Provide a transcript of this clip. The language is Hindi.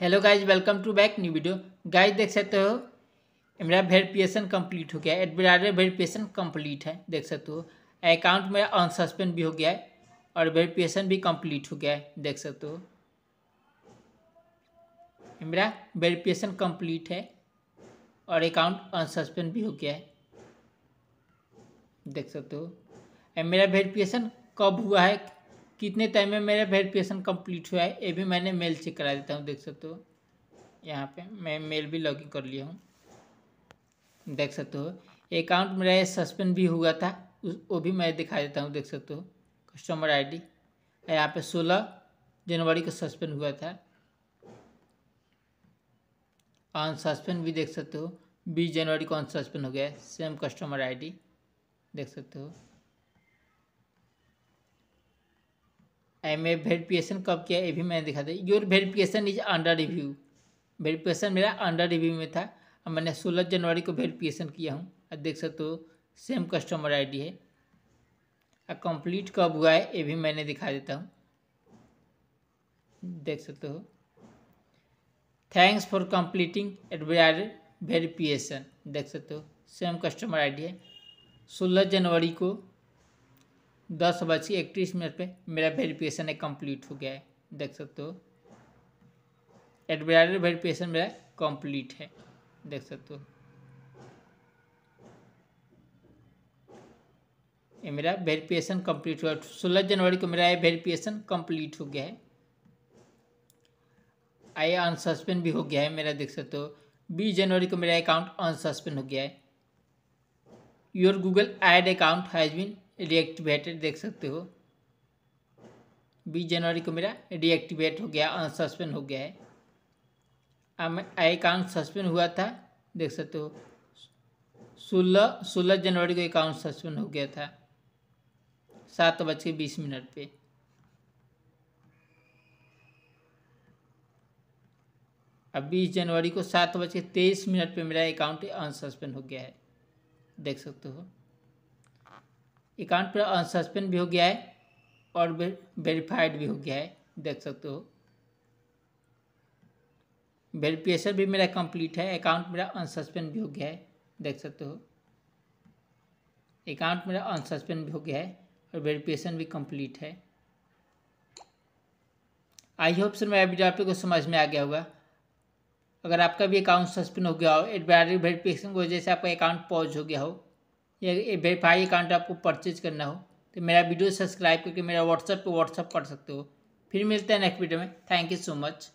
hello guys welcome to back new video guys देख सकते हो मेरा वेरिफिकेशन कंप्लीट हो गया है एडमिराडर वेरिफिकेशन कंप्लीट है देख सकते हो अकाउंट मेरा अनसस्पेंड भी हो गया है और वेरीफिकेशन भी कंप्लीट हो गया है देख सकते हो मेरा वेरिफिकेशन कंप्लीट है और अकाउंट अनसस्पेंड भी हो गया है देख सकते हो मेरा वेरिफिकेशन कब हुआ है कितने टाइम में मेरा वेरिफिकेशन कंप्लीट हुआ है ये भी मैंने मेल चेक करा देता हूँ देख सकते हो यहाँ पे मैं मेल भी लॉगिन कर लिया हूँ देख सकते हो अकाउंट मेरा सस्पेंड भी हुआ था वो भी मैं दिखा देता हूँ देख सकते हो कस्टमर आई डी यहाँ पर सोलह जनवरी को सस्पेंड हुआ था ऑन सस्पेंड भी देख सकते हो बीस जनवरी को ऑन सस्पेंड हो गया सेम कस्टमर आईडी देख सकते हो एम ए वेरिफिकेशन कब किया ये भी मैंने दिखा था your verification is under review verification मेरा अंडर रिव्यू में था और मैंने सोलह जनवरी को वेरिफिकेशन किया हूँ अब देख सकते हो सेम कस्टमर आईडी है और कंप्लीट कब हुआ है ये भी मैंने दिखा देता हूँ देख सकते हो थैंक्स फॉर कंप्लीटिंग एडवायर वेरिफिकेशन देख सकते हो सेम कस्टमर आईडी है सोलह जनवरी को दस बज के इकतीस मिनट पर मेरा वेरिफिकेशन एक कम्प्लीट हो गया है देख सकते हो एडवर्टाइजर वेरिफिकेशन मेरा कम्प्लीट है देख सकते हो ये मेरा वेरिफिकेशन कम्प्लीट हुआ सोलह जनवरी को मेरा ये वेरिफिकेशन कम्प्लीट हो गया है आई अनसस्पेंड भी हो गया है मेरा देख सकते हो बीस जनवरी को मेरा अकाउंट अनसस्पेंड हो गया है your Google ad account has been reactivated देख सकते हो बीस जनवरी को मेरा रिएक्टिवेट हो गया सस्पेंड अं, हो गया है अब आई अकाउंट सस्पेंड हुआ था देख सकते हो सोलह सोलह जनवरी को अकाउंट सस्पेंड हो गया था सात बज के बीस मिनट पे अब बीस जनवरी को सात बज के तेईस मिनट पे मेरा अकाउंट अनसस्पेंड हो गया है देख सकते हो अकाउंट पूरा अनसस्पेंड भी हो गया है और वेरीफाइड भी हो गया है देख सकते हो वेरीफिकेशन भी मेरा कंप्लीट है अकाउंट मेरा अनसस्पेंड भी हो गया है देख सकते हो अकाउंट मेरा अनसस्पेंड भी हो गया है और वेरीफिकेशन भी कंप्लीट है आई होप सर मेरा वीडियो आप को समझ में आ गया होगा अगर आपका भी अकाउंट सस्पेंड हो गया हो एडवाइडरी वेरीफिकेशन की वजह से आपका अकाउंट पॉज हो गया हो या वेरीफाई अकाउंट आपको परचेज करना हो तो मेरा वीडियो सब्सक्राइब करके मेरा व्हाट्सएप पे व्हाट्सअप कर सकते हो फिर मिलते हैं नेक्स्ट वीडियो में थैंक यू सो मच